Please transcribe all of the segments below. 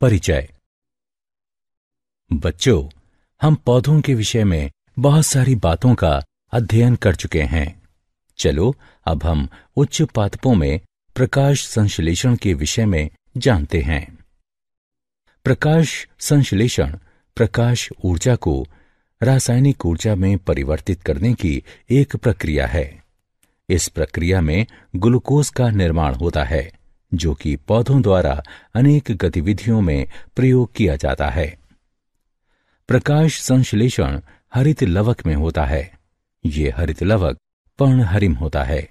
परिचय बच्चों हम पौधों के विषय में बहुत सारी बातों का अध्ययन कर चुके हैं चलो अब हम उच्च पादपों में प्रकाश संश्लेषण के विषय में जानते हैं प्रकाश संश्लेषण प्रकाश ऊर्जा को रासायनिक ऊर्जा में परिवर्तित करने की एक प्रक्रिया है इस प्रक्रिया में ग्लूकोज का निर्माण होता है जो कि पौधों द्वारा अनेक गतिविधियों में प्रयोग किया जाता है प्रकाश संश्लेषण हरित लवक में होता है ये हरित लवक पर्ण हरिम होता है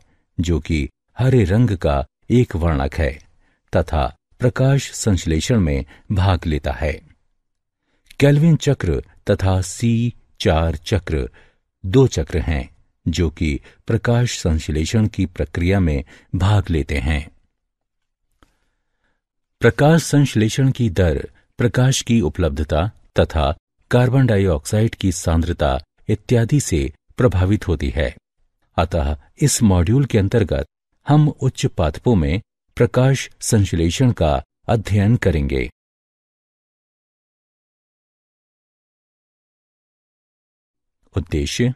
जो कि हरे रंग का एक वर्णक है तथा प्रकाश संश्लेषण में भाग लेता है कैल्विन चक्र तथा सी चार चक्र दो चक्र हैं जो कि प्रकाश संश्लेषण की प्रक्रिया में भाग लेते हैं प्रकाश संश्लेषण की दर प्रकाश की उपलब्धता तथा कार्बन डाइऑक्साइड की सांद्रता इत्यादि से प्रभावित होती है अतः इस मॉड्यूल के अंतर्गत हम उच्च पादपों में प्रकाश संश्लेषण का अध्ययन करेंगे उद्देश्य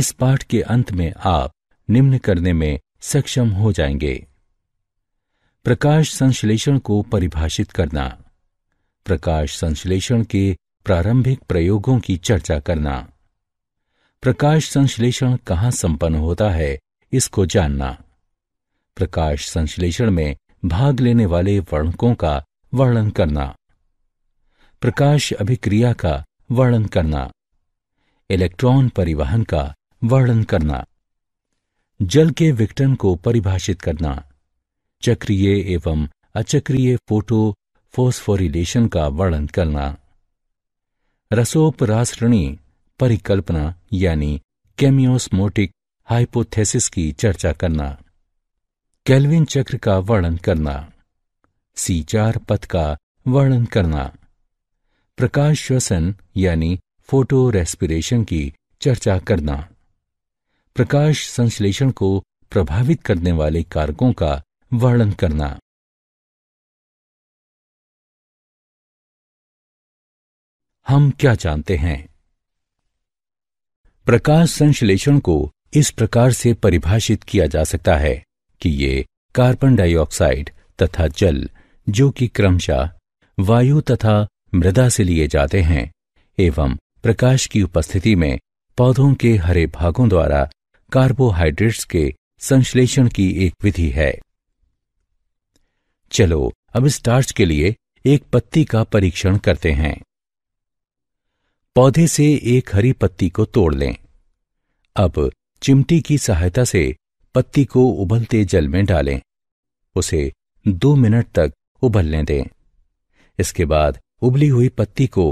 इस पाठ के अंत में आप निम्न करने में सक्षम हो जाएंगे प्रकाश संश्लेषण को परिभाषित करना प्रकाश संश्लेषण के प्रारंभिक प्रयोगों की चर्चा करना प्रकाश संश्लेषण कहाँ संपन्न होता है इसको जानना प्रकाश संश्लेषण में भाग लेने वाले वर्णकों का वर्णन करना प्रकाश अभिक्रिया का वर्णन करना इलेक्ट्रॉन परिवहन का वर्णन करना जल के विघटन को परिभाषित करना चक्रीय एवं अचक्रीय फोटो फोस्फोरिलेशन का वर्णन करना रसोपरासरणी परिकल्पना यानी केमियोस्मोटिक हाइपोथेसिस की चर्चा करना कैलविन चक्र का वर्णन करना सी चार पथ का वर्णन करना प्रकाश श्वसन यानी फोटो रेस्पिरेशन की चर्चा करना प्रकाश संश्लेषण को प्रभावित करने वाले कारकों का वर्णन करना हम क्या जानते हैं प्रकाश संश्लेषण को इस प्रकार से परिभाषित किया जा सकता है कि ये कार्बन डाइऑक्साइड तथा जल जो कि क्रमशः वायु तथा मृदा से लिए जाते हैं एवं प्रकाश की उपस्थिति में पौधों के हरे भागों द्वारा कार्बोहाइड्रेट्स के संश्लेषण की एक विधि है चलो अब स्टार्च के लिए एक पत्ती का परीक्षण करते हैं पौधे से एक हरी पत्ती को तोड़ लें अब चिमटी की सहायता से पत्ती को उबलते जल में डालें उसे दो मिनट तक उबलने दें इसके बाद उबली हुई पत्ती को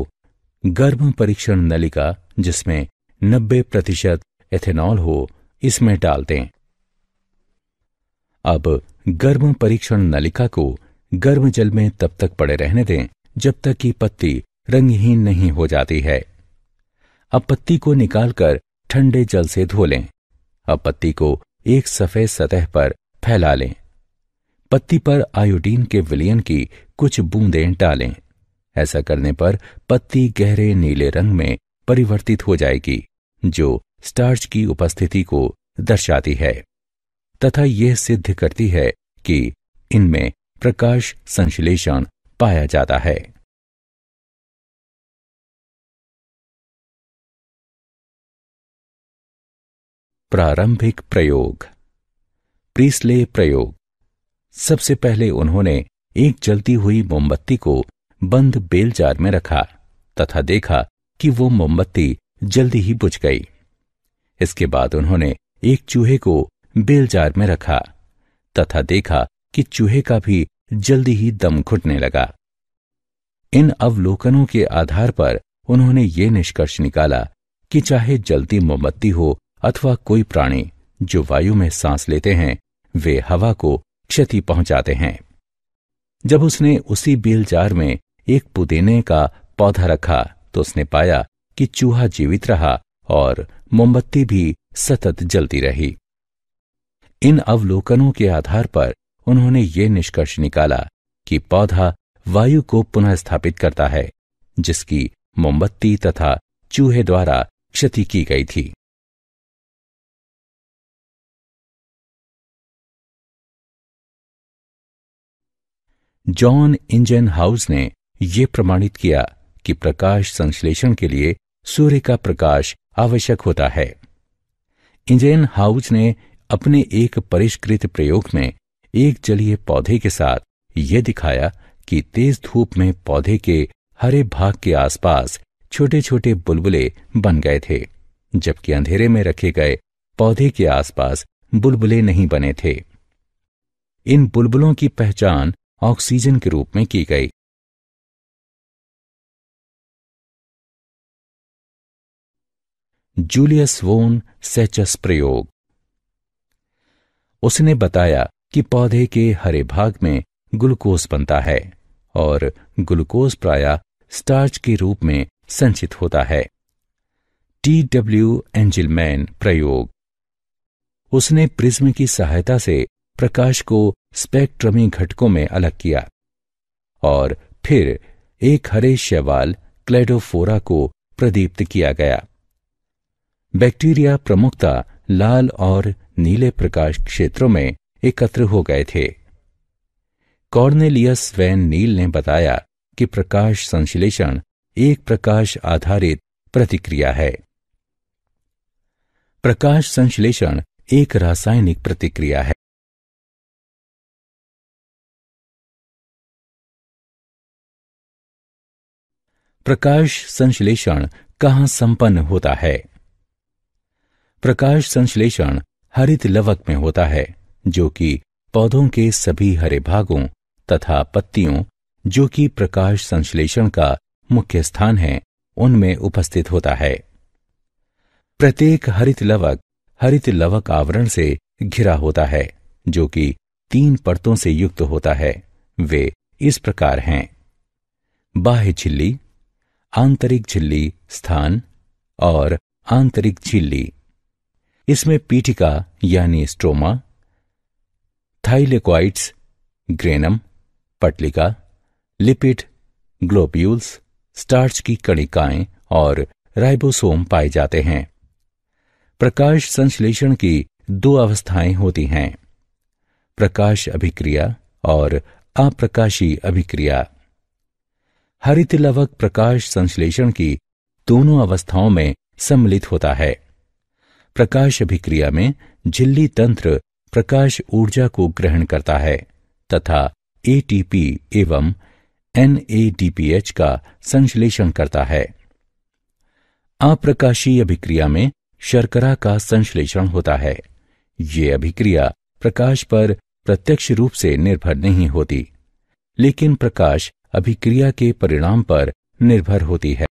गर्म परीक्षण नलिका जिसमें 90 प्रतिशत एथेनॉल हो इसमें डाल दें अब गर्म परीक्षण नलिका को गर्म जल में तब तक पड़े रहने दें जब तक कि पत्ती रंगहीन नहीं हो जाती है अब पत्ती को निकालकर ठंडे जल से धो लें अब पत्ती को एक सफेद सतह पर फैला लें पत्ती पर आयोडीन के विलियन की कुछ बूंदें डालें ऐसा करने पर पत्ती गहरे नीले रंग में परिवर्तित हो जाएगी जो स्टार्च की उपस्थिति को दर्शाती है तथा यह सिद्ध करती है कि इनमें प्रकाश संश्लेषण पाया जाता है प्रारंभिक प्रयोग प्रीसले प्रयोग सबसे पहले उन्होंने एक जलती हुई मोमबत्ती को बंद बेल जार में रखा तथा देखा कि वो मोमबत्ती जल्दी ही बुझ गई इसके बाद उन्होंने एक चूहे को बेल जार में रखा तथा देखा कि चूहे का भी जल्दी ही दम घुटने लगा इन अवलोकनों के आधार पर उन्होंने ये निष्कर्ष निकाला कि चाहे जलती मोमबत्ती हो अथवा कोई प्राणी जो वायु में सांस लेते हैं वे हवा को क्षति पहुंचाते हैं जब उसने उसी बेलजार में एक पुदीने का पौधा रखा तो उसने पाया कि चूहा जीवित रहा और मोमबत्ती भी सतत जलती रही इन अवलोकनों के आधार पर उन्होंने ये निष्कर्ष निकाला कि पौधा वायु को पुनः स्थापित करता है जिसकी मोमबत्ती तथा चूहे द्वारा क्षति की गई थी जॉन इंजन हाउस ने यह प्रमाणित किया कि प्रकाश संश्लेषण के लिए सूर्य का प्रकाश आवश्यक होता है इंजन हाउस ने अपने एक परिष्कृत प्रयोग में एक जलीय पौधे के साथ ये दिखाया कि तेज धूप में पौधे के हरे भाग के आसपास छोटे छोटे बुलबुले बन गए थे जबकि अंधेरे में रखे गए पौधे के आसपास बुलबुले नहीं बने थे इन बुलबुलों की पहचान ऑक्सीजन के रूप में की गई जूलियस वोन सेचस प्रयोग उसने बताया कि पौधे के हरे भाग में ग्लूकोज बनता है और ग्लूकोज प्राय स्टार्च के रूप में संचित होता है टी डब्ल्यू एंजिलमैन प्रयोग उसने प्रिज्म की सहायता से प्रकाश को स्पेक्ट्रमी घटकों में अलग किया और फिर एक हरे शैवाल क्लेडोफोरा को प्रदीप्त किया गया बैक्टीरिया प्रमुखता लाल और नीले प्रकाश क्षेत्रों में एकत्र हो गए थे कॉर्नेलियस वैन नील ने बताया कि प्रकाश संश्लेषण एक प्रकाश आधारित प्रतिक्रिया है प्रकाश संश्लेषण एक रासायनिक प्रतिक्रिया है प्रकाश संश्लेषण कहां संपन्न होता है प्रकाश संश्लेषण हरित लवक में होता है जो कि पौधों के सभी हरे भागों तथा पत्तियों जो कि प्रकाश संश्लेषण का मुख्य स्थान है उनमें उपस्थित होता है प्रत्येक हरित लवक हरित लवक आवरण से घिरा होता है जो कि तीन परतों से युक्त होता है वे इस प्रकार हैं बाह्य झिल्ली आंतरिक झिल्ली स्थान और आंतरिक झिल्ली इसमें पीठिका यानी स्ट्रोमा थाइलेक्वाइट्स ग्रेनम पटलिका लिपिड ग्लोब्यूल्स स्टार्च की कणिकाएं और राइबोसोम पाए जाते हैं प्रकाश संश्लेषण की दो अवस्थाएं होती हैं प्रकाश अभिक्रिया और अप्रकाशी अभिक्रिया हरित लवक प्रकाश संश्लेषण की दोनों अवस्थाओं में सम्मिलित होता है प्रकाश अभिक्रिया में झिल्ली तंत्र प्रकाश ऊर्जा को ग्रहण करता है तथा एटीपी एवं एनएडीपीएच का संश्लेषण करता है अप्रकाशीय अभिक्रिया में शर्करा का संश्लेषण होता है ये अभिक्रिया प्रकाश पर प्रत्यक्ष रूप से निर्भर नहीं होती लेकिन प्रकाश अभिक्रिया के परिणाम पर निर्भर होती है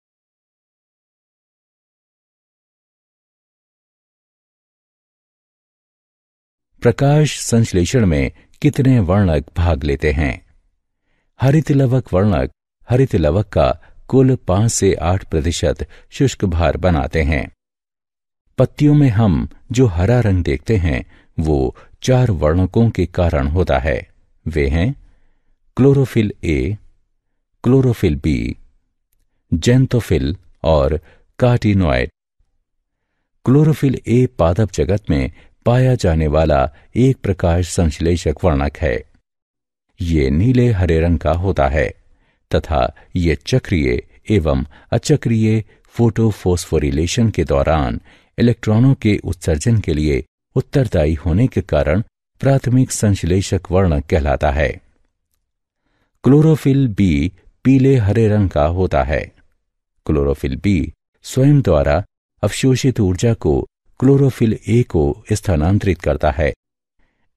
प्रकाश संश्लेषण में कितने वर्णक भाग लेते हैं हरित लवक वर्णक हरित लवक का कुल पांच से आठ प्रतिशत शुष्क भार बनाते हैं पत्तियों में हम जो हरा रंग देखते हैं वो चार वर्णकों के कारण होता है वे हैं chlorophyll A chlorophyll B xanthophyll और कार्टिनोइड क्लोरोफिल ए पादप जगत में पाया जाने वाला एक प्रकाश संश्लेषक वर्णक है ये नीले हरे रंग का होता है तथा ये चक्रिय एवं अचक्रिय फोटोफोस्फोरिलेशन के दौरान इलेक्ट्रॉनों के उत्सर्जन के लिए उत्तरदायी होने के कारण प्राथमिक संश्लेषक वर्णक कहलाता है क्लोरोफिल बी पीले हरे रंग का होता है क्लोरोफिल बी स्वयं द्वारा अवशोषित ऊर्जा को क्लोरोफिल ए को स्थानांतरित करता है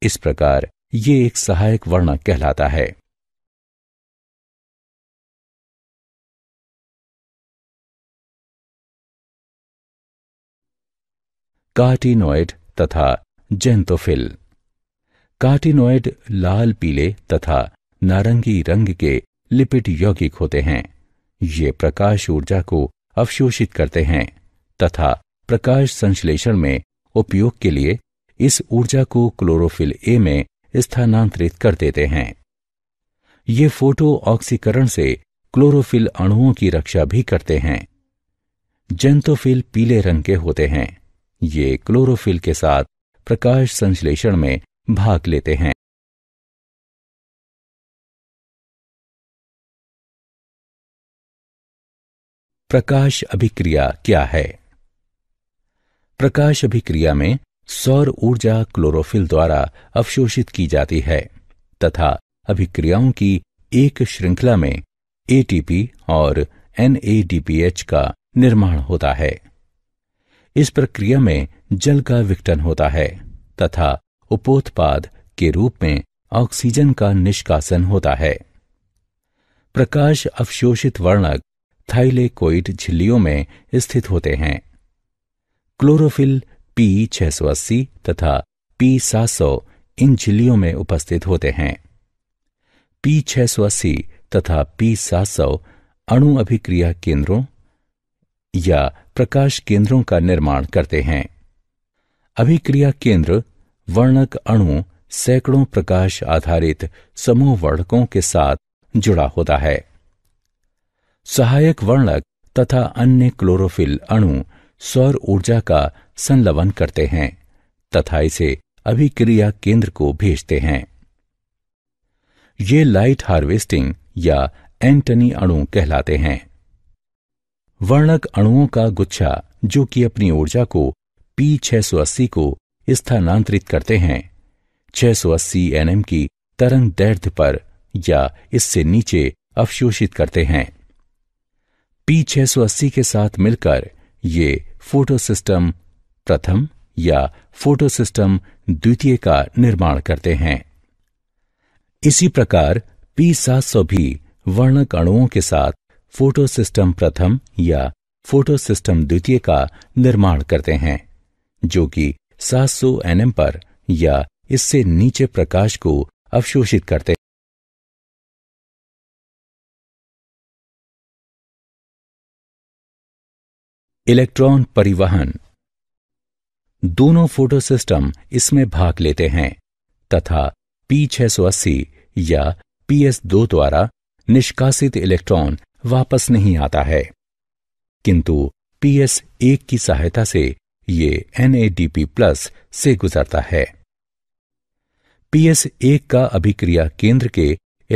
इस प्रकार ये एक सहायक वर्ण कहलाता है कार्टिनोइड तथा जेंतोफिल कार्टिनोइड लाल पीले तथा नारंगी रंग के लिपिड यौगिक होते हैं ये प्रकाश ऊर्जा को अवशोषित करते हैं तथा प्रकाश संश्लेषण में उपयोग के लिए इस ऊर्जा को क्लोरोफिल ए में स्थानांतरित कर देते हैं ये फोटो ऑक्सीकरण से क्लोरोफिल अणुओं की रक्षा भी करते हैं जेंतोफिल पीले रंग के होते हैं ये क्लोरोफिल के साथ प्रकाश संश्लेषण में भाग लेते हैं प्रकाश अभिक्रिया क्या है प्रकाश अभिक्रिया में सौर ऊर्जा क्लोरोफिल द्वारा अवशोषित की जाती है तथा अभिक्रियाओं की एक श्रृंखला में एटीपी और एनएडीपीएच का निर्माण होता है इस प्रक्रिया में जल का विघटन होता है तथा उपोत्पाद के रूप में ऑक्सीजन का निष्कासन होता है प्रकाश अवशोषित वर्णक थाइलेकोइड झिल्लियों में स्थित होते हैं क्लोरोफिल पी अस्सी तथा पी सात इन झिल्लियों में उपस्थित होते हैं पी अस्सी तथा पी 700 अणु अभिक्रिया केंद्रों या प्रकाश केंद्रों का निर्माण करते हैं अभिक्रिया केंद्र वर्णक अणु सैकड़ों प्रकाश आधारित समूह वर्णकों के साथ जुड़ा होता है सहायक वर्णक तथा अन्य क्लोरोफिल अणु सौर ऊर्जा का संलवन करते हैं तथा इसे अभिक्रिया केंद्र को भेजते हैं ये लाइट हार्वेस्टिंग या एंटनी अणु कहलाते हैं वर्णक अणुओं का गुच्छा जो कि अपनी ऊर्जा को पी 680 को स्थानांतरित करते हैं 680 एनएम की तरंग दैर्ध्य पर या इससे नीचे अवशोषित करते हैं पी 680 के साथ मिलकर ये फोटोसिस्टम प्रथम या फोटोसिस्टम द्वितीय का निर्माण करते हैं इसी प्रकार पी सात सौ भी वर्णक अणुओं के साथ फोटोसिस्टम प्रथम या फोटोसिस्टम द्वितीय का निर्माण करते हैं जो कि 700 एनएम पर या इससे नीचे प्रकाश को अवशोषित करते इलेक्ट्रॉन परिवहन दोनों फोटो सिस्टम इसमें भाग लेते हैं तथा पी अस्सी या पीएस दो द्वारा निष्कासित इलेक्ट्रॉन वापस नहीं आता है किंतु पीएस एक की सहायता से ये एनएडीपी प्लस से गुजरता है पीएस एक का अभिक्रिया केंद्र के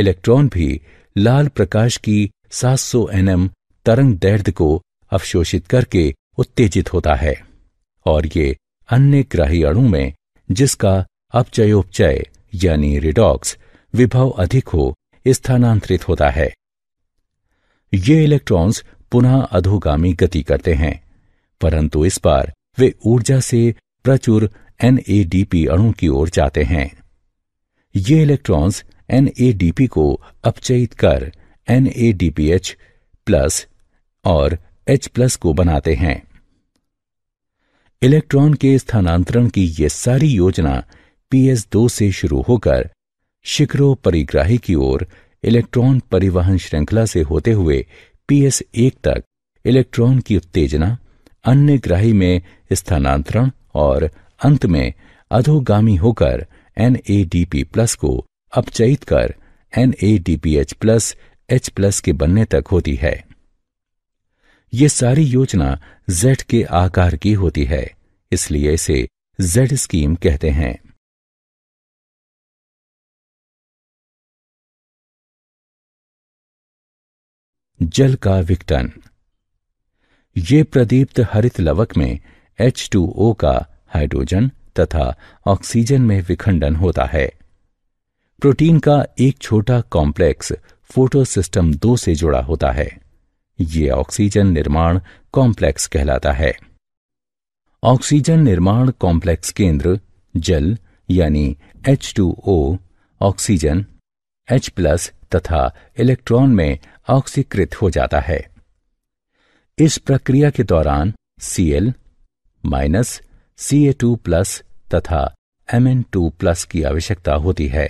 इलेक्ट्रॉन भी लाल प्रकाश की 700 एनएम तरंग दैर्ध्य को अवशोषित करके उत्तेजित होता है और ये अन्य ग्राही अणु में जिसका अपचयोपचय यानी रिडॉक्स विभव अधिक हो स्थानांतरित होता है ये इलेक्ट्रॉन्स पुनः अधोगामी गति करते हैं परंतु इस बार वे ऊर्जा से प्रचुर एनएडीपी अणु की ओर जाते हैं ये इलेक्ट्रॉन्स एनएडीपी को अपचयित कर एनएडीपीएच प्लस और एच प्लस को बनाते हैं इलेक्ट्रॉन के स्थानांतरण की यह सारी योजना पीएस दो से शुरू होकर शिखरों परिग्राही की ओर इलेक्ट्रॉन परिवहन श्रृंखला से होते हुए पीएस एक तक इलेक्ट्रॉन की उत्तेजना अन्य ग्राही में स्थानांतरण और अंत में अधोगामी होकर एनएडीपी प्लस को अपचयित कर एनएडीपीएच प्लस एच प्लस के बनने तक होती है ये सारी योजना जेड के आकार की होती है इसलिए इसे जेड स्कीम कहते हैं जल का विकटन ये प्रदीप्त हरित लवक में H2O का हाइड्रोजन तथा ऑक्सीजन में विखंडन होता है प्रोटीन का एक छोटा कॉम्प्लेक्स फोटो सिस्टम दो से जुड़ा होता है ये ऑक्सीजन निर्माण कॉम्प्लेक्स कहलाता है ऑक्सीजन निर्माण कॉम्प्लेक्स केंद्र जल यानी H2O ऑक्सीजन H प्लस तथा इलेक्ट्रॉन में ऑक्सीकृत हो जाता है इस प्रक्रिया के दौरान Cl minus C A two plus तथा एम एन टू प्लस की आवश्यकता होती है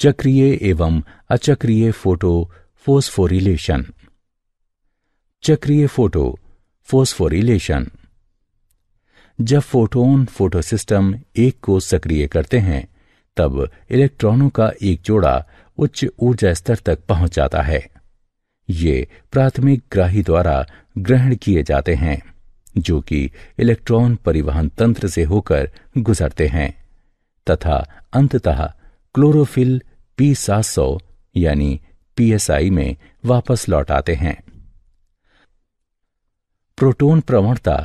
चक्रीय एवं अचक्रीय फोटो फोस्फोरिलेशन चक्रीय फोटो फोस्फोरिलेशन जब फोटोन फोटो सिस्टम एक को सक्रिय करते हैं तब इलेक्ट्रॉनों का एक जोड़ा उच्च ऊर्जा स्तर तक पहुंच जाता है ये प्राथमिक ग्राही द्वारा ग्रहण किए जाते हैं जो कि इलेक्ट्रॉन परिवहन तंत्र से होकर गुजरते हैं तथा अंततः क्लोरोफिल पी सात सौ यानी पीएसआई में वापस लौट आते हैं प्रोटोन प्रवणता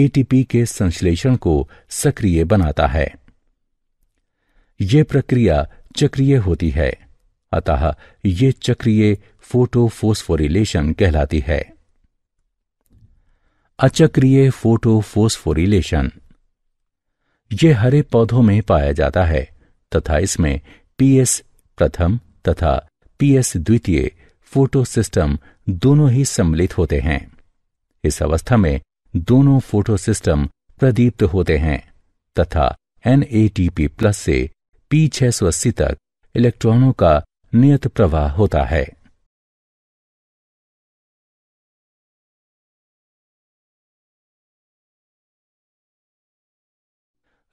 एटीपी के संश्लेषण को सक्रिय बनाता है यह प्रक्रिया चक्रिय होती है अतः ये चक्रिय फोटोफोस्फोरिलेशन कहलाती है अचक्रिय फोटोफोस्फोरिलेशन ये हरे पौधों में पाया जाता है तथा इसमें पीएस प्रथम तथा पीएस द्वितीय फोटो सिस्टम दोनों ही सम्मिलित होते हैं इस अवस्था में दोनों फोटो सिस्टम प्रदीप्त होते हैं तथा एनएटीपी प्लस से पी छह सौ अस्सी तक इलेक्ट्रॉनों का नियत प्रवाह होता है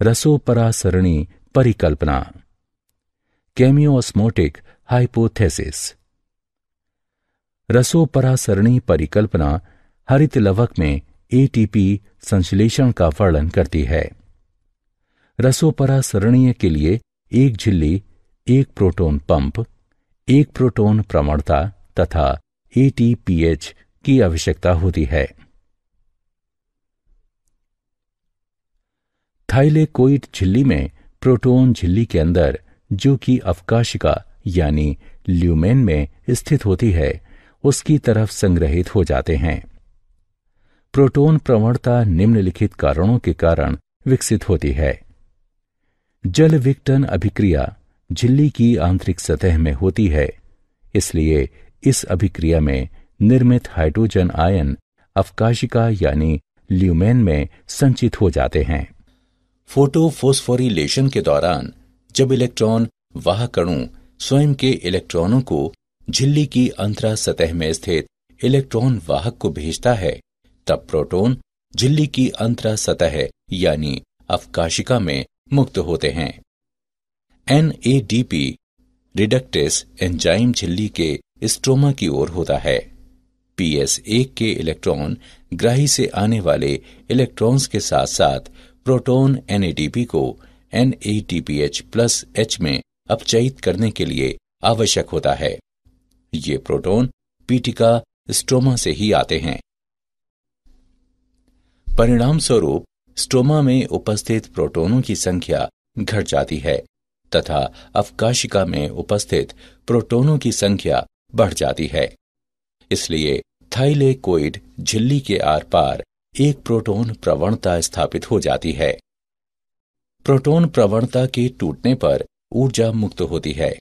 रसोपरासरणी परिकल्पना केमियोस्मोटिक हाइपोथेसिस रसोपरासरणी परिकल्पना हरित लवक में एटीपी संश्लेषण का वर्णन करती है रसोपरासरणीय के लिए एक झिल्ली एक प्रोटोन पंप एक प्रोटोन प्रमणता तथा एटीपीएच की आवश्यकता होती है थाइलेकोइट झिल्ली में प्रोटोन झिल्ली के अंदर जो कि अवकाशिका यानी ल्यूमेन में स्थित होती है उसकी तरफ संग्रहित हो जाते हैं प्रोटोन प्रवणता निम्नलिखित कारणों के कारण विकसित होती है जल विक्टन अभिक्रिया झिल्ली की आंतरिक सतह में होती है इसलिए इस अभिक्रिया में निर्मित हाइड्रोजन आयन अवकाशिका यानी ल्यूमेन में संचित हो जाते हैं फोटोफोस्फोरिलेशन के दौरान जब इलेक्ट्रॉन वाह कणु स्वयं के इलेक्ट्रॉनों को झिल्ली की अंतरा सतह में स्थित इलेक्ट्रॉन वाहक को भेजता है तब प्रोटॉन झिल्ली की अंतरा सतह यानी अवकाशिका में मुक्त होते हैं N A D P reductase enzyme झिल्ली के स्ट्रोमा की ओर होता है पीएस एक के इलेक्ट्रॉन ग्राही से आने वाले इलेक्ट्रॉन्स के साथ साथ प्रोटॉन एनएडीपी को N A T P H plus H में अपचयित करने के लिए आवश्यक होता है ये प्रोटोन पीटिका स्ट्रोमा से ही आते हैं परिणाम स्वरूप स्ट्रोमा में उपस्थित प्रोटोनों की संख्या घट जाती है तथा अवकाशिका में उपस्थित प्रोटोनों की संख्या बढ़ जाती है इसलिए थाइलेकोइड झिल्ली के आर पार एक प्रोटोन प्रवणता स्थापित हो जाती है प्रोटॉन प्रवणता के टूटने पर ऊर्जा मुक्त होती है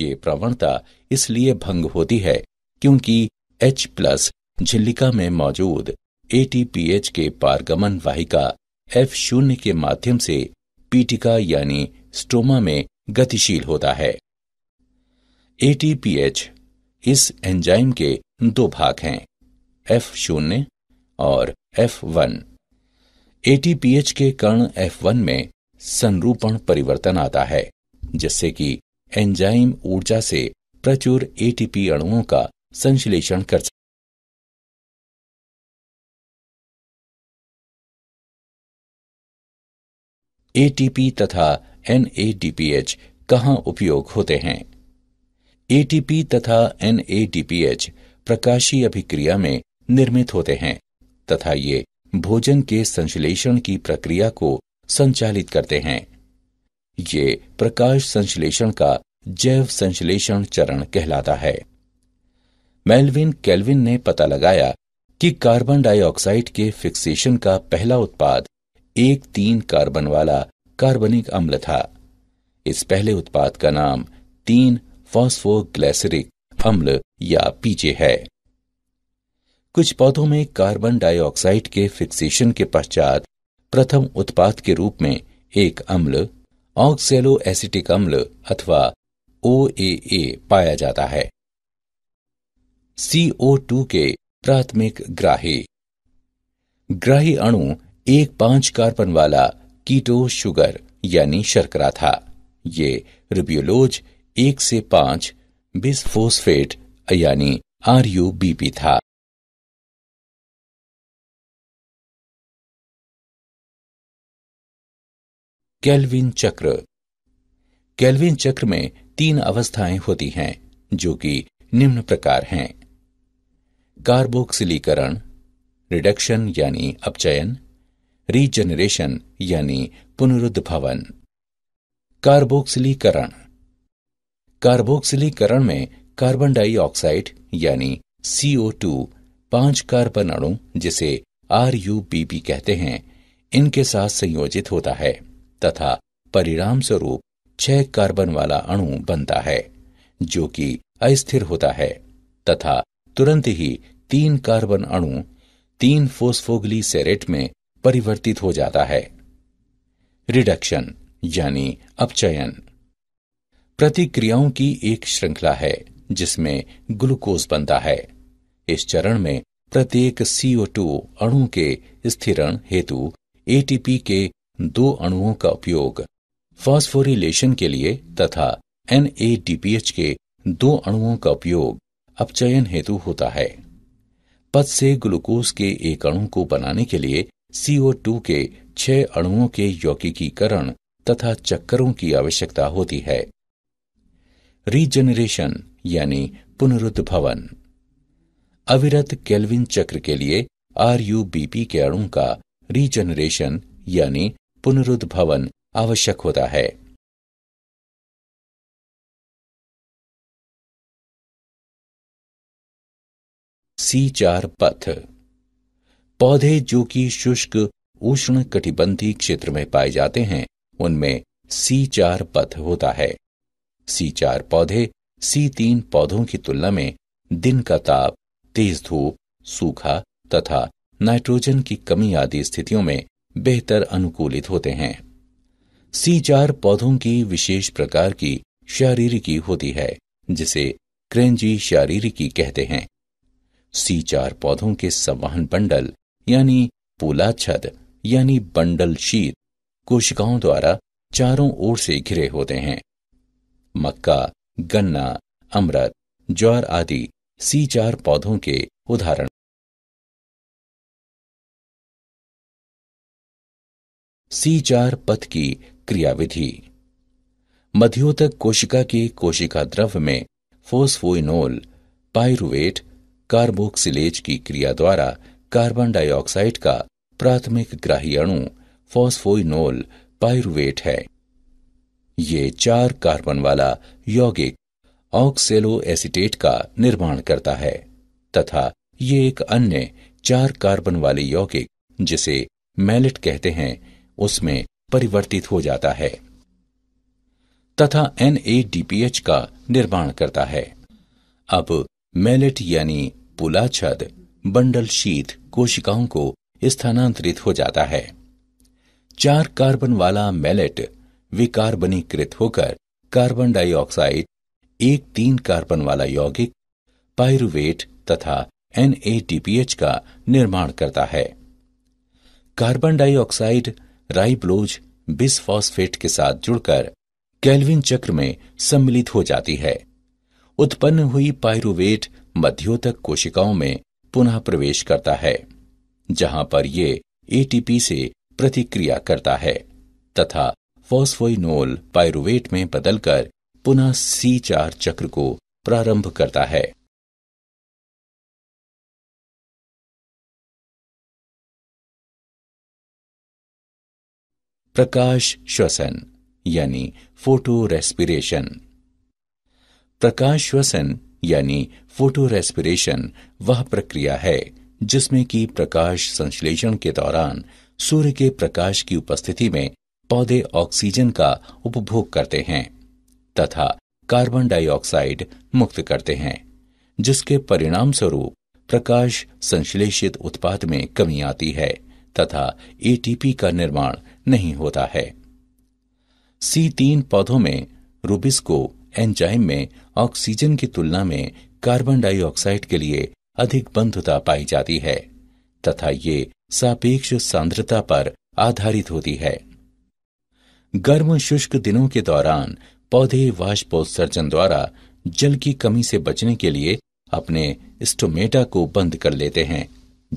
ये प्रवणता इसलिए भंग होती है क्योंकि H प्लस झिल्लिका में मौजूद ए के पारगमन वाहिका एफ शून्य के माध्यम से पीटिका यानी स्ट्रोमा में गतिशील होता है एटीपीएच इस एंजाइम के दो भाग हैं एफ शून्य और एफ वन एटीपीएच के कण एफ वन में संरूपण परिवर्तन आता है जिससे कि एंजाइम ऊर्जा से प्रचुर एटीपी अणुओं का संश्लेषण कर एटीपी तथा एनएडीपीएच कहां उपयोग होते हैं एटीपी तथा एनएडीपीएच प्रकाशीय अभिक्रिया में निर्मित होते हैं तथा ये भोजन के संश्लेषण की प्रक्रिया को संचालित करते हैं ये प्रकाश संश्लेषण का जैव संश्लेषण चरण कहलाता है मेलविन कैलविन ने पता लगाया कि कार्बन डाइऑक्साइड के फिक्सेशन का पहला उत्पाद एक तीन कार्बन वाला कार्बनिक अम्ल था इस पहले उत्पाद का नाम तीन फॉस्फोग्लैसरिक अम्ल या पीजे है कुछ पौधों में कार्बन डाइऑक्साइड के फिक्सेशन के पश्चात प्रथम उत्पाद के रूप में एक अम्ल ऑक्सेलो एसिटिक अम्ल अथवा ओ पाया जाता है CO2 के प्राथमिक ग्राही ग्राही अणु एक पांच कार्बन वाला कीटो शुगर यानी शर्करा था ये रिब्योलोज एक से पांच बिस्फोस्फेट यानी आर था कैलविन चक्र कैल्विन चक्र में तीन अवस्थाएं होती हैं जो कि निम्न प्रकार हैं कार्बोक्सिलीकरण रिडक्शन यानी अपचयन रीजनरेशन यानी पुनरुद्भवन कार्बोक्सिलीकरण कार्बोक्सिलीकरण में कार्बन डाइऑक्साइड यानी CO2 पांच कार्बन अणु जिसे आर कहते हैं इनके साथ संयोजित होता है तथा परिणाम स्वरूप छह कार्बन वाला अणु बनता है जो कि अस्थिर होता है तथा तुरंत ही तीन कार्बन अणु तीन फोस्फोगली सेरेट में परिवर्तित हो जाता है रिडक्शन यानी अपचयन प्रतिक्रियाओं की एक श्रृंखला है जिसमें ग्लूकोज बनता है इस चरण में प्रत्येक CO2 अणु के स्थिरण हेतु एटीपी के दो अणुओं का उपयोग फॉस्फोरिलेशन के लिए तथा एन के दो अणुओं का उपयोग अपचयन हेतु होता है पद से ग्लूकोज के एक अणु को बनाने के लिए CO2 के छह अणुओं के यौकिकीकरण तथा चक्करों की आवश्यकता होती है रीजनरेशन यानी पुनरुद्भवन अविरत केल्विन चक्र के लिए आर के अणु का रीजनरेशन यानी पुनरुद्भवन आवश्यक होता है सी चार पथ पौधे जो कि शुष्क उष्ण कटिबंधी क्षेत्र में पाए जाते हैं उनमें सी चार पथ होता है सी चार पौधे सी तीन पौधों की तुलना में दिन का ताप तेज धूप सूखा तथा नाइट्रोजन की कमी आदि स्थितियों में बेहतर अनुकूलित होते हैं सी चार पौधों की विशेष प्रकार की शारीरिकी होती है जिसे क्रेंजी शारीरिकी कहते हैं सी चार पौधों के संवहन बंडल यानी पूलाच्छद यानी बंडल शीत कोशिकाओं द्वारा चारों ओर से घिरे होते हैं मक्का गन्ना अमृत ज्वार आदि सी चार पौधों के उदाहरण सी चार पथ की क्रियाविधि मध्योतक कोशिका के कोशिका द्रव में फोस्फोइनोल पायरुवेट कार्बोक्सिलेज की क्रिया द्वारा कार्बन डाइऑक्साइड का प्राथमिक ग्राही अणु फोस्फोइनोल पायरुवेट है ये चार कार्बन वाला यौगिक ऑक्सेलो एसिटेट का निर्माण करता है तथा ये एक अन्य चार कार्बन वाले यौगिक जिसे मैलेट कहते हैं उसमें परिवर्तित हो जाता है तथा एन का निर्माण करता है अब मेलेट यानी पुला छद बंडल शीत कोशिकाओं को स्थानांतरित हो जाता है चार कार्बन वाला मेलेट विकार्बनीकृत होकर कार्बन डाइऑक्साइड एक तीन कार्बन वाला यौगिक पायरुवेट तथा एन का निर्माण करता है कार्बन डाइऑक्साइड राइब्लोज बिसफॉस्फेट के साथ जुड़कर कैल्विन चक्र में सम्मिलित हो जाती है उत्पन्न हुई पायरुवेट मध्योतक कोशिकाओं में पुनः प्रवेश करता है जहां पर ये एटीपी से प्रतिक्रिया करता है तथा फॉस्फोइनोल पायरुवेट में बदलकर पुनः सी चार चक्र को प्रारंभ करता है प्रकाश श्वसन यानी फोटो रेस्पिरेशन प्रकाश श्वसन यानी फोटो रेस्पिरेशन वह प्रक्रिया है जिसमें कि प्रकाश संश्लेषण के दौरान सूर्य के प्रकाश की उपस्थिति में पौधे ऑक्सीजन का उपभोग करते हैं तथा कार्बन डाइऑक्साइड मुक्त करते हैं जिसके परिणाम स्वरूप प्रकाश संश्लेषित उत्पाद में कमी आती है तथा एटीपी का निर्माण नहीं होता है सी तीन पौधों में रूबिस को एंजाइम में ऑक्सीजन की तुलना में कार्बन डाइऑक्साइड के लिए अधिक बंधुता पाई जाती है तथा ये सापेक्ष सांद्रता पर आधारित होती है गर्म शुष्क दिनों के दौरान पौधे वाष्पोत्सर्जन द्वारा जल की कमी से बचने के लिए अपने स्टोमेटा को बंद कर लेते हैं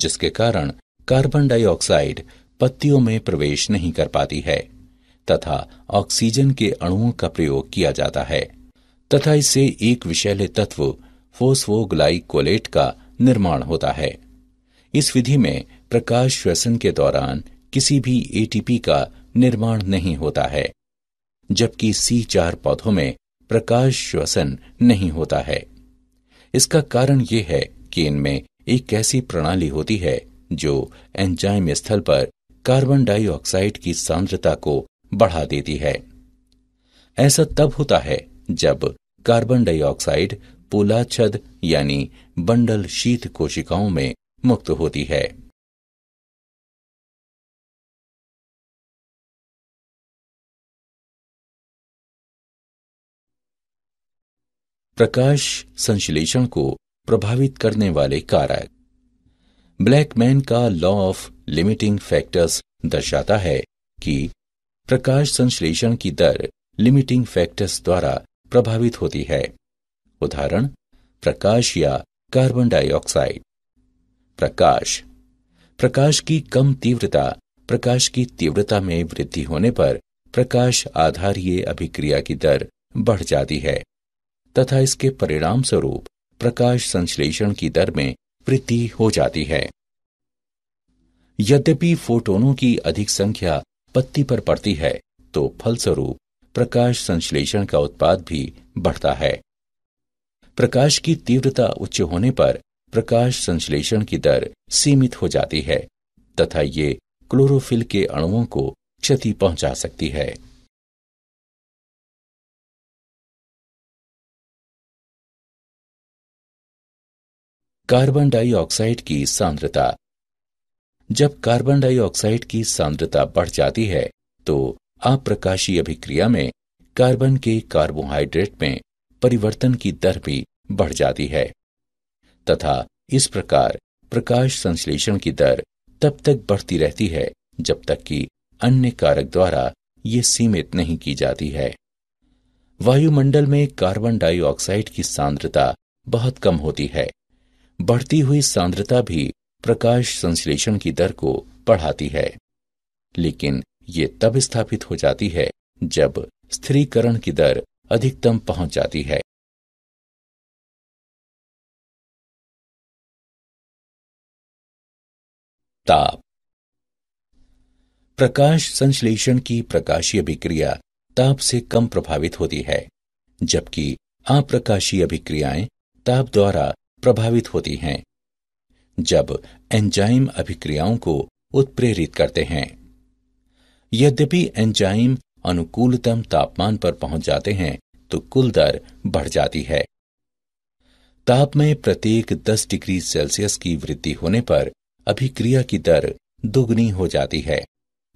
जिसके कारण कार्बन डाइऑक्साइड पत्तियों में प्रवेश नहीं कर पाती है तथा ऑक्सीजन के अणुओं का प्रयोग किया जाता है तथा इससे एक विषैले तत्व फोस्फोग्लाइकोलेट का निर्माण होता है इस विधि में प्रकाश श्वसन के दौरान किसी भी एटीपी का निर्माण नहीं होता है जबकि सी चार पौधों में प्रकाश श्वसन नहीं होता है इसका कारण यह है कि इनमें एक ऐसी प्रणाली होती है जो एंजाइम स्थल पर कार्बन डाइऑक्साइड की सांद्रता को बढ़ा देती है ऐसा तब होता है जब कार्बन डाइऑक्साइड पोलाच्छद यानी बंडल शीत कोशिकाओं में मुक्त होती है प्रकाश संश्लेषण को प्रभावित करने वाले कारक ब्लैकमैन का लॉ ऑफ लिमिटिंग फैक्टर्स दर्शाता है कि प्रकाश संश्लेषण की दर लिमिटिंग फैक्टर्स द्वारा प्रभावित होती है उदाहरण प्रकाश या कार्बन डाइऑक्साइड प्रकाश प्रकाश की कम तीव्रता प्रकाश की तीव्रता में वृद्धि होने पर प्रकाश आधारीय अभिक्रिया की दर बढ़ जाती है तथा इसके परिणाम स्वरूप प्रकाश संश्लेषण की दर में वृद्धि हो जाती है यद्यपि फोटोनों की अधिक संख्या पत्ती पर पड़ती है तो फलस्वरूप प्रकाश संश्लेषण का उत्पाद भी बढ़ता है प्रकाश की तीव्रता उच्च होने पर प्रकाश संश्लेषण की दर सीमित हो जाती है तथा ये क्लोरोफिल के अणुओं को क्षति पहुंचा सकती है कार्बन डाइऑक्साइड की सांद्रता जब कार्बन डाइऑक्साइड की सांद्रता बढ़ जाती है तो अप्रकाशीय अभिक्रिया में कार्बन के कार्बोहाइड्रेट में परिवर्तन की दर भी बढ़ जाती है तथा इस प्रकार प्रकाश संश्लेषण की दर तब तक बढ़ती रहती है जब तक कि अन्य कारक द्वारा ये सीमित नहीं की जाती है वायुमंडल में कार्बन डाइऑक्साइड की सांद्रता बहुत कम होती है बढ़ती हुई सांद्रता भी प्रकाश संश्लेषण की दर को बढ़ाती है लेकिन ये तब स्थापित हो जाती है जब स्थिरीकरण की दर अधिकतम पहुंच जाती है ताप प्रकाश संश्लेषण की प्रकाशीय अभिक्रिया ताप से कम प्रभावित होती है जबकि अप्रकाशीय अभिक्रियाएं ताप द्वारा प्रभावित होती हैं जब एंजाइम अभिक्रियाओं को उत्प्रेरित करते हैं यद्यपि एंजाइम अनुकूलतम तापमान पर पहुंच जाते हैं तो कुल दर बढ़ जाती है ताप में प्रत्येक 10 डिग्री सेल्सियस की वृद्धि होने पर अभिक्रिया की दर दुगनी हो जाती है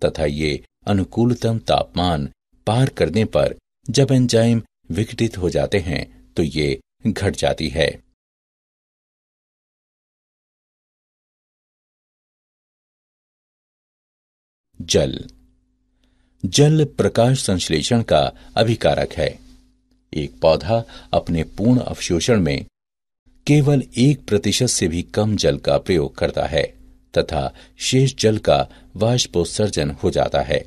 तथा ये अनुकूलतम तापमान पार करने पर जब एंजाइम विघटित हो जाते हैं तो ये घट जाती है जल जल प्रकाश संश्लेषण का अभिकारक है एक पौधा अपने पूर्ण अवशोषण में केवल एक प्रतिशत से भी कम जल का प्रयोग करता है तथा शेष जल का वाष्पोत्सर्जन हो जाता है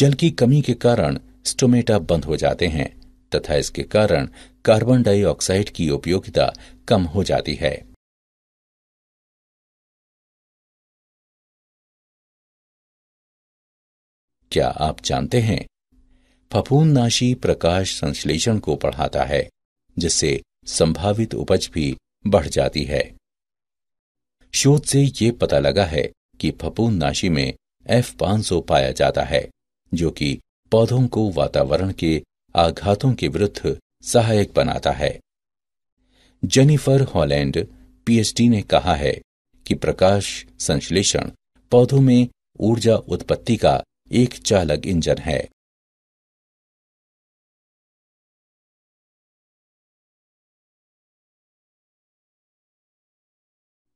जल की कमी के कारण स्टोमेटा बंद हो जाते हैं तथा इसके कारण कार्बन डाइऑक्साइड की उपयोगिता कम हो जाती है क्या आप जानते हैं फफूंदनाशी प्रकाश संश्लेषण को पढ़ाता है जिससे संभावित उपज भी बढ़ जाती है शोध से ये पता लगा है कि फफूंदनाशी में एफ पांच पाया जाता है जो कि पौधों को वातावरण के आघातों के विरुद्ध सहायक बनाता है जेनिफर हॉलैंड पीएचडी ने कहा है कि प्रकाश संश्लेषण पौधों में ऊर्जा उत्पत्ति का एक चालक इंजन है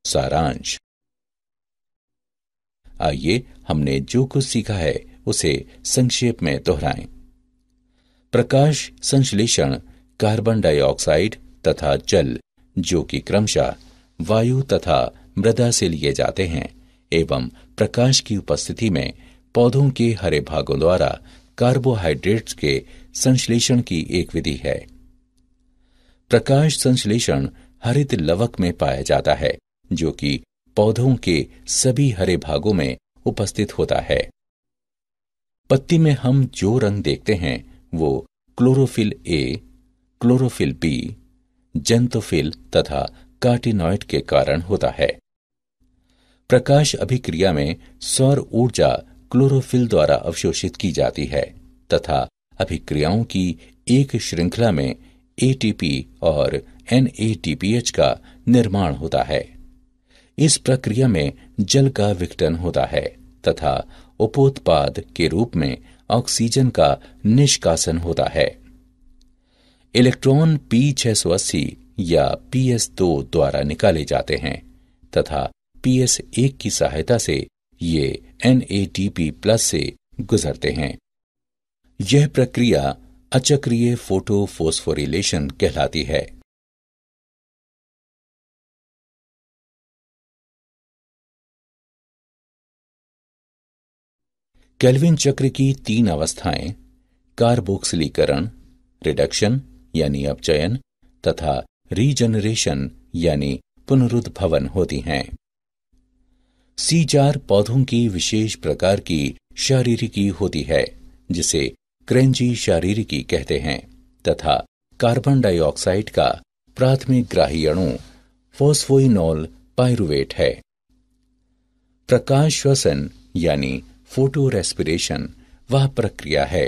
सारांश आइए हमने जो कुछ सीखा है उसे संक्षेप में दोहराएं। प्रकाश संश्लेषण कार्बन डाइऑक्साइड तथा जल जो कि क्रमशः वायु तथा मृदा से लिए जाते हैं एवं प्रकाश की उपस्थिति में पौधों के हरे भागों द्वारा कार्बोहाइड्रेट्स के संश्लेषण की एक विधि है प्रकाश संश्लेषण हरित लवक में पाया जाता है जो कि पौधों के सभी हरे भागों में उपस्थित होता है पत्ती में हम जो रंग देखते हैं वो chlorophyll A chlorophyll B xanthophyll तथा कार्टिनॉइड के कारण होता है प्रकाश अभिक्रिया में सौर ऊर्जा क्लोरोफिल द्वारा अवशोषित की जाती है तथा अभिक्रियाओं की एक श्रृंखला में एटीपी और एनएटीपीएच का निर्माण होता है इस प्रक्रिया में जल का विघटन होता है तथा उपोत्पाद के रूप में ऑक्सीजन का निष्कासन होता है इलेक्ट्रॉन पी अस्सी या दो द्वारा निकाले जाते हैं तथा एक की सहायता से ये एन प्लस से गुजरते हैं यह प्रक्रिया अचक्रीय फोटोफोस्फोरिलेशन कहलाती है कैल्विन चक्र की तीन अवस्थाएं कार्बोक्सिलीकरण रिडक्शन यानी अपचयन तथा रीजनरेशन यानी पुनरुद्भवन होती हैं चार पौधों की विशेष प्रकार की शारीरिकी होती है जिसे क्रेंजी शारीरिकी कहते हैं तथा कार्बन डाइऑक्साइड का प्राथमिक ग्राही अणु फोस्फोइनोल पायरुवेट है प्रकाश श्वसन यानी फोटो रेस्पिरेशन वह प्रक्रिया है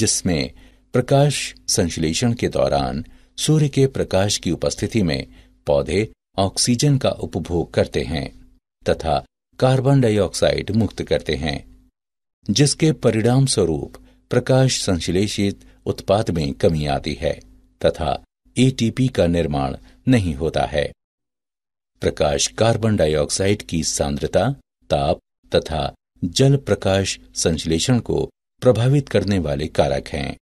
जिसमें प्रकाश संश्लेषण के दौरान सूर्य के प्रकाश की उपस्थिति में पौधे ऑक्सीजन का उपभोग करते हैं तथा कार्बन डाइऑक्साइड मुक्त करते हैं जिसके परिणाम स्वरूप प्रकाश संश्लेषित उत्पाद में कमी आती है तथा एटीपी का निर्माण नहीं होता है प्रकाश कार्बन डाइऑक्साइड की सांद्रता ताप तथा जल प्रकाश संश्लेषण को प्रभावित करने वाले कारक हैं